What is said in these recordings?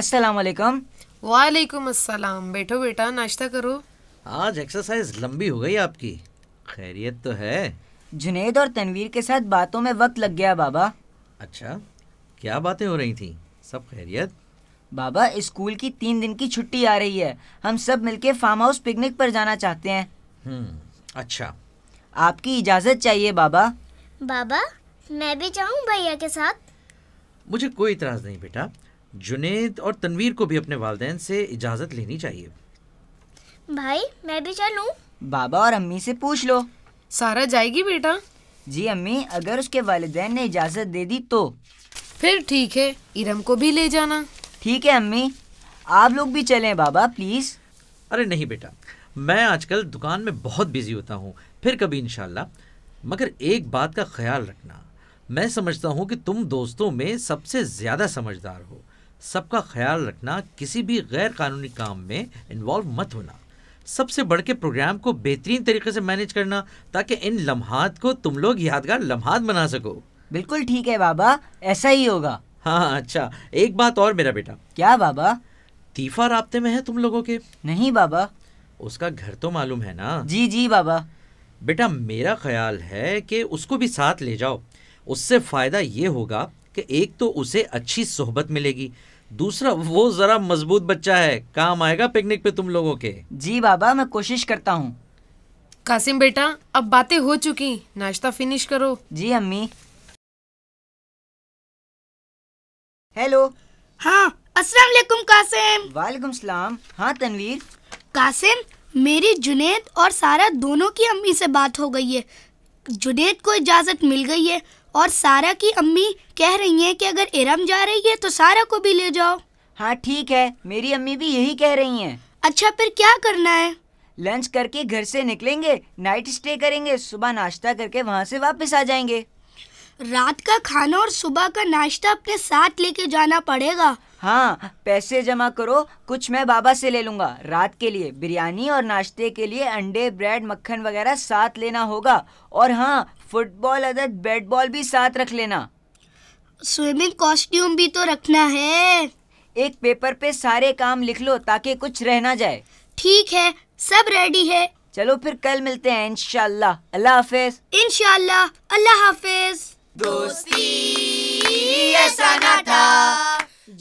अस्सलाम वालेकुम वालेकुम अस्सलाम बैठो बेटा नाश्ता करो आज एक्सरसाइज लंबी हो गई आपकी खैरियत तो है जुनेद और तनवीर के साथ बातों में वक्त लग गया बाबा अच्छा क्या बातें हो रही थी सब खैरियत बाबा स्कूल की तीन दिन की छुट्टी आ रही है हम सब मिलके फार्म हाउस पिकनिक पर जाना चाहते हैं हम्म, अच्छा आपकी इजाज़त चाहिए बाबा बाबा मैं भी जाऊं भैया के साथ मुझे कोई इतराज़ नहीं बेटा जुनेद और तनवीर को भी अपने वालदेन से इजाज़त लेनी चाहिए भाई मैं भी चलूँ बाबा और अम्मी से पूछ लो सारा जाएगी बेटा जी अम्मी अगर उसके वालदेन ने इजाज़त दे दी तो फिर ठीक है इरम को भी ले जाना ठीक है अम्मी आप लोग भी चलें बाबा प्लीज़ अरे नहीं बेटा मैं आजकल दुकान में बहुत बिजी होता हूँ फिर कभी इनशाला मगर एक बात का ख्याल रखना मैं समझता हूँ कि तुम दोस्तों में सबसे ज़्यादा समझदार हो सबका ख्याल रखना किसी भी गैर कानूनी काम में इन्वॉल्व मत होना सबसे बढ़ के प्रोग्राम को बेहतरीन तरीके से मैनेज करना ताकि इन लम्हात को तुम लोग यादगार लम्हात बना सको बिल्कुल ठीक है बाबा ऐसा ही होगा हाँ, हाँ अच्छा एक बात और मेरा बेटा क्या बाबा तीफा रबते में है तुम लोगों के नहीं बाबा उसका घर तो मालूम है ना जी जी बाबा बेटा मेरा ख्याल है कि उसको भी साथ ले जाओ उससे फ़ायदा ये होगा कि एक तो उसे अच्छी सोहबत मिलेगी दूसरा वो जरा मजबूत बच्चा है काम आएगा पिकनिक पे तुम लोगों के जी बाबा मैं कोशिश करता हूँ कासिम बेटा अब बातें हो चुकी नाश्ता फिनिश करो जी अम्मी हेलो हाँ अस्सलाम वालेकुम कासिम वालेकुम सलाम हाँ तनवीर कासिम मेरी जुनेद और सारा दोनों की अम्मी से बात हो गई है जुनेद को इजाज़त मिल गई है और सारा की अम्मी कह रही हैं कि अगर इरम जा रही है तो सारा को भी ले जाओ हाँ ठीक है मेरी अम्मी भी यही कह रही हैं अच्छा फिर क्या करना है लंच करके घर से निकलेंगे नाइट स्टे करेंगे सुबह नाश्ता करके वहाँ से वापस आ जाएंगे रात का खाना और सुबह का नाश्ता अपने साथ लेके जाना पड़ेगा हाँ पैसे जमा करो कुछ मैं बाबा से ले लूँगा रात के लिए बिरयानी और नाश्ते के लिए अंडे ब्रेड मक्खन वगैरह साथ लेना होगा और हाँ फुटबॉल अदद बैट बॉल भी साथ रख लेना स्विमिंग कॉस्ट्यूम भी तो रखना है एक पेपर पे सारे काम लिख लो ताकि कुछ रह ना जाए ठीक है सब रेडी है चलो फिर कल मिलते हैं इंशाल्लाह अल्लाह हाफिज इंशाल्लाह अल्लाह हाफिज दोस्ती ऐसा ना था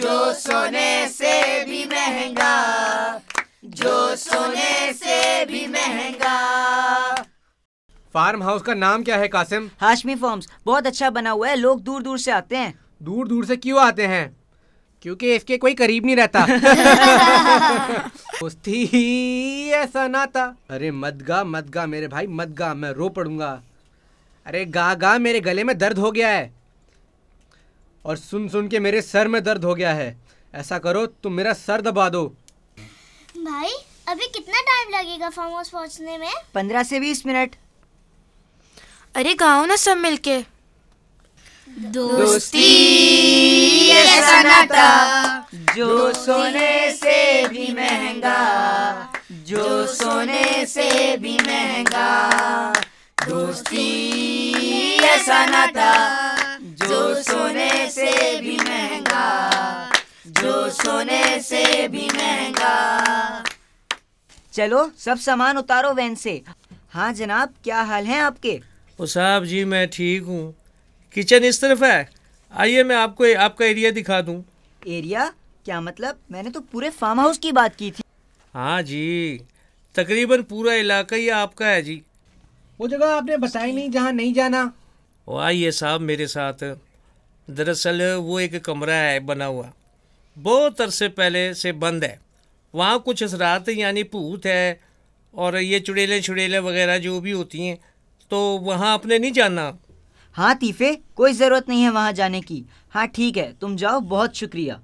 जो सोने से भी महंगा जो सोने से भी महंगा फार्म हाउस का नाम क्या है कासिम हाशमी फार्म्स बहुत अच्छा बना हुआ है लोग दूर दूर से आते हैं दूर दूर से क्यों आते हैं क्योंकि इसके कोई करीब नहीं रहता दोस्ती ऐसा नाता अरे मत गा मत गा मेरे भाई मत गा मैं रो पड़ूंगा अरे गा गा मेरे गले में दर्द हो गया है और सुन सुन के मेरे सर में दर्द हो गया है ऐसा करो तुम मेरा सर दबा दो भाई अभी कितना टाइम लगेगा फार्म हाउस पहुँचने में पंद्रह से बीस मिनट अरे गाओ ना सब मिलके दोस्ती ये सनाता जो सोने से भी महंगा जो सोने से भी महंगा दोस्ती ये सनाता जो सोने से भी महंगा जो सोने से भी महंगा चलो सब सामान उतारो वैन से हाँ जनाब क्या हाल है आपके ओ साहब जी मैं ठीक हूँ किचन इस तरफ है आइए मैं आपको आपका एरिया दिखा दूँ एरिया क्या मतलब मैंने तो पूरे फार्म हाउस की बात की थी हाँ जी तकरीबन पूरा इलाका ही आपका है जी वो जगह आपने बताई नहीं जहाँ नहीं जाना ओ आइए साहब मेरे साथ दरअसल वो एक कमरा है बना हुआ बहुत अरसे पहले से बंद है वहाँ कुछ असरात यानी भूत है और ये चुड़ेलें चुड़ैलें वगैरह जो भी होती हैं तो वहाँ आपने नहीं जाना हाँ तीफे कोई ज़रूरत नहीं है वहाँ जाने की हाँ ठीक है तुम जाओ बहुत शुक्रिया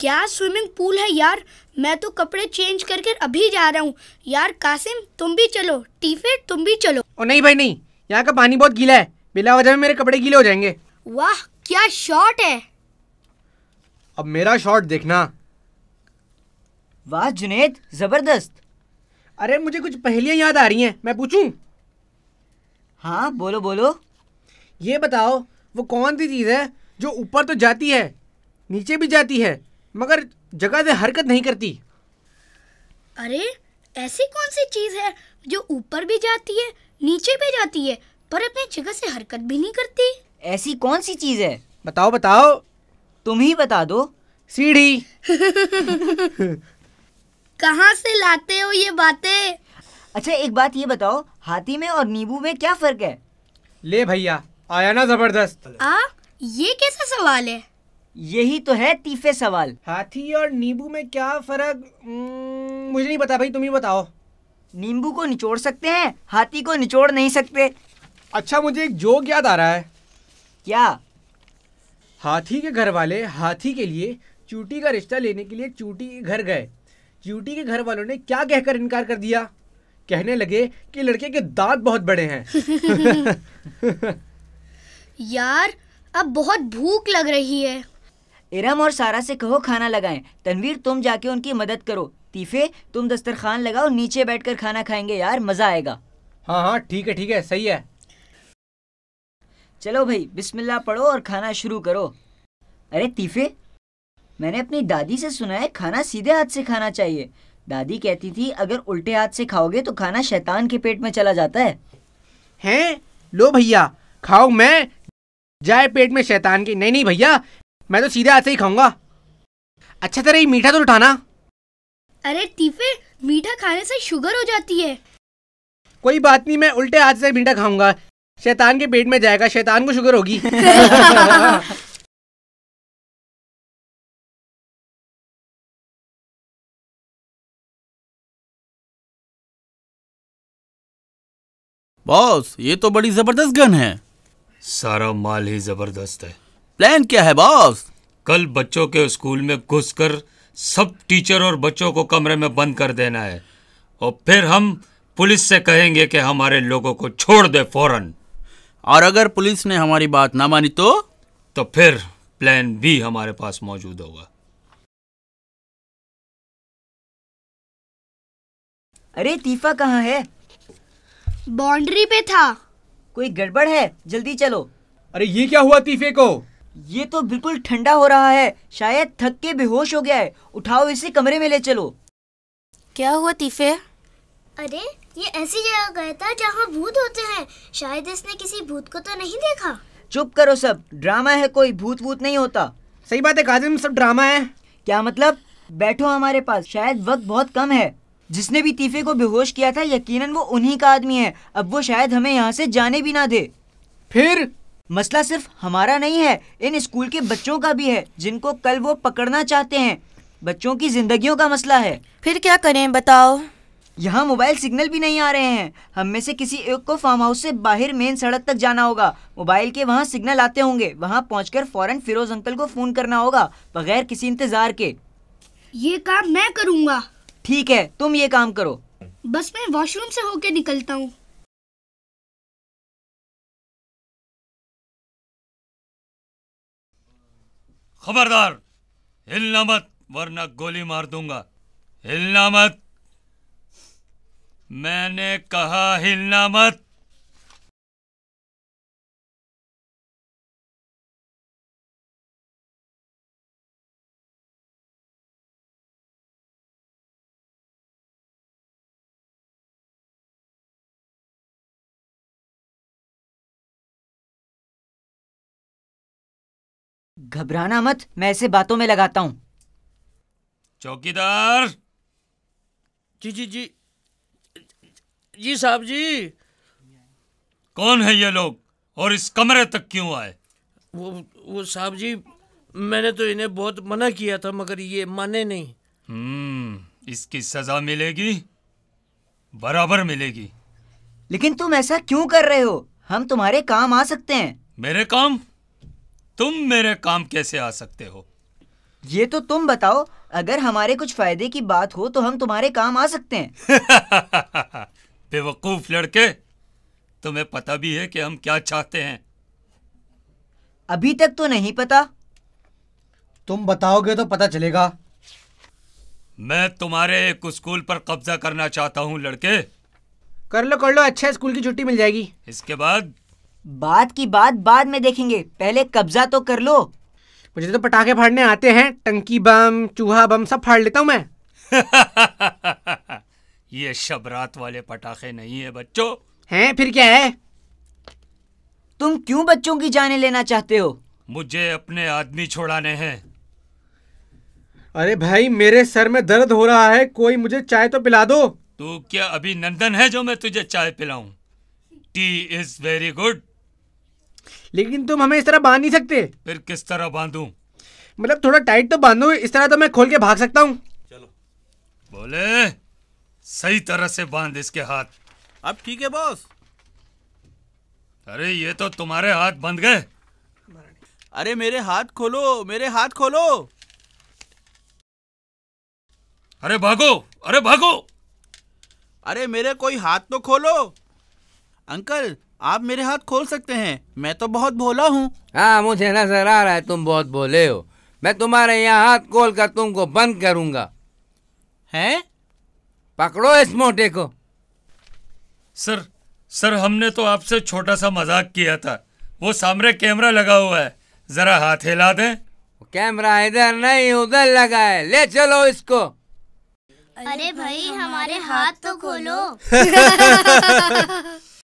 क्या स्विमिंग पूल है यार मैं तो कपड़े चेंज करके अभी जा रहा हूँ यार कासिम तुम भी चलो टीफे तुम भी चलो ओ नहीं भाई नहीं यहाँ का पानी बहुत गीला है बिला वजह में मेरे कपड़े गीले हो जाएंगे वाह क्या शॉट है अब मेरा शॉट देखना वाह जुनेद जबरदस्त अरे मुझे कुछ पहेलियां याद आ रही हैं मैं पूछूं हाँ बोलो बोलो ये बताओ वो कौन सी चीज़ है जो ऊपर तो जाती है नीचे भी जाती है मगर जगह से हरकत नहीं करती अरे ऐसी कौन सी चीज़ है जो ऊपर भी जाती है नीचे भी जाती है पर अपनी जगह से हरकत भी नहीं करती ऐसी कौन सी चीज़ है बताओ बताओ तुम ही बता दो सीढ़ी कहाँ से लाते हो ये बातें अच्छा एक बात ये बताओ हाथी में और नींबू में क्या फर्क है ले भैया आया ना जबरदस्त आ ये कैसा सवाल है यही तो है तीफे सवाल हाथी और नींबू में क्या फर्क हम्म, मुझे नहीं पता भाई तुम ही बताओ नींबू को निचोड़ सकते हैं हाथी को निचोड़ नहीं सकते अच्छा मुझे एक जोक याद आ रहा है क्या हाथी के घर वाले हाथी के लिए चूटी का रिश्ता लेने के लिए चूटी के घर गए चूटी के घर वालों ने क्या कहकर इनकार कर दिया कहने लगे कि लड़के के दांत बहुत बड़े हैं यार अब बहुत भूख लग रही है इरम और सारा से कहो खाना लगाएं तनवीर तुम जाके उनकी मदद करो तीफे तुम दस्तरखान लगाओ नीचे बैठकर खाना खाएंगे यार मजा आएगा हाँ हाँ ठीक है ठीक है सही है चलो भाई बिस्मिल्लाह पढ़ो और खाना शुरू करो अरे तीफे मैंने अपनी दादी से सुना है खाना सीधे हाथ से खाना चाहिए दादी कहती थी अगर उल्टे हाथ से खाओगे तो खाना शैतान के पेट में चला जाता है हैं लो भैया खाओ मैं जाए पेट में शैतान की नहीं नहीं भैया मैं तो सीधे हाथ से ही खाऊंगा अच्छा तेरा ये मीठा तो उठाना अरे टीफे मीठा खाने से शुगर हो जाती है कोई बात नहीं मैं उल्टे हाथ से मीठा खाऊंगा शैतान के पेट में जाएगा शैतान को शुगर होगी बॉस ये तो बड़ी जबरदस्त गन है सारा माल ही जबरदस्त है प्लान क्या है बॉस कल बच्चों के स्कूल में घुसकर सब टीचर और बच्चों को कमरे में बंद कर देना है और फिर हम पुलिस से कहेंगे कि हमारे लोगों को छोड़ दे फौरन और अगर पुलिस ने हमारी बात ना मानी तो तो फिर प्लान भी हमारे पास मौजूद होगा अरे तीफा कहाँ है बाउंड्री पे था कोई गड़बड़ है जल्दी चलो अरे ये क्या हुआ तीफे को ये तो बिल्कुल ठंडा हो रहा है शायद थक के बेहोश हो गया है उठाओ इसे कमरे में ले चलो क्या हुआ तीफे अरे ये ऐसी जगह गया था जहाँ भूत होते हैं शायद इसने किसी भूत को तो नहीं देखा चुप करो सब ड्रामा है कोई भूत भूत नहीं होता सही बात है काजिम सब ड्रामा है क्या मतलब बैठो हमारे पास शायद वक्त बहुत कम है जिसने भी तीफे को बेहोश किया था यकीनन वो उन्हीं का आदमी है अब वो शायद हमें यहाँ से जाने भी ना दे फिर मसला सिर्फ हमारा नहीं है इन स्कूल के बच्चों का भी है जिनको कल वो पकड़ना चाहते हैं बच्चों की जिंदगियों का मसला है फिर क्या करें बताओ यहाँ मोबाइल सिग्नल भी नहीं आ रहे हैं हम में से किसी एक को फार्म हाउस से बाहर मेन सड़क तक जाना होगा मोबाइल के वहाँ सिग्नल आते होंगे वहाँ पहुँच कर फौरन फिरोज अंकल को फोन करना होगा बगैर किसी इंतजार के ये काम मैं करूँगा ठीक है तुम ये काम करो बस मैं वॉशरूम से होके निकलता हूँ खबरदार हिलना मत वरना गोली मार दूंगा हिलना मत मैंने कहा हिलना मत घबराना मत मैं ऐसे बातों में लगाता हूँ चौकीदार जी जी जी जी साहब जी कौन है ये लोग और इस कमरे तक क्यों आए वो वो साहब जी मैंने तो इन्हें बहुत मना किया था मगर ये माने नहीं हम्म इसकी सजा मिलेगी बराबर मिलेगी लेकिन तुम ऐसा क्यों कर रहे हो हम तुम्हारे काम आ सकते हैं मेरे काम तुम मेरे काम कैसे आ सकते हो ये तो तुम बताओ अगर हमारे कुछ फायदे की बात हो तो हम तुम्हारे काम आ सकते हैं बेवकूफ लड़के तुम्हें पता भी है कि हम क्या चाहते हैं अभी तक तो नहीं पता तुम बताओगे तो पता चलेगा मैं तुम्हारे एक स्कूल पर कब्जा करना चाहता हूँ लड़के कर लो कर लो अच्छा स्कूल की छुट्टी मिल जाएगी इसके बाद बात की बात बाद में देखेंगे पहले कब्जा तो कर लो मुझे तो पटाखे फाड़ने आते हैं टंकी बम चूहा बम सब फाड़ लेता हूँ मैं ये शबरात वाले पटाखे नहीं है बच्चों हैं फिर क्या है तुम क्यों बच्चों की जाने लेना चाहते हो मुझे अपने आदमी छोड़ाने हैं अरे भाई मेरे सर में दर्द हो रहा है कोई मुझे चाय तो पिला दो तू क्या अभी नंदन है जो मैं तुझे चाय पिलाऊं टी इज वेरी गुड लेकिन तुम हमें इस तरह बांध नहीं सकते फिर किस तरह बांधू मतलब थोड़ा टाइट तो बांधो इस तरह तो मैं खोल के भाग सकता हूँ चलो बोले सही तरह से बांध इसके हाथ अब ठीक है बॉस अरे ये तो तुम्हारे हाथ बंद गए अरे मेरे हाथ खोलो मेरे हाथ खोलो अरे भागो अरे भागो अरे मेरे कोई हाथ तो खोलो अंकल आप मेरे हाथ खोल सकते हैं मैं तो बहुत भोला हूँ हाँ मुझे नजर आ रहा है तुम बहुत भोले हो मैं तुम्हारे यहाँ हाथ खोल कर तुमको बंद करूंगा हैं पकड़ो इस मोटे को सर सर हमने तो आपसे छोटा सा मजाक किया था वो सामने कैमरा लगा हुआ है जरा हाथ हिला दें कैमरा इधर नहीं उधर लगा है ले चलो इसको अरे भाई हमारे हाथ तो खोलो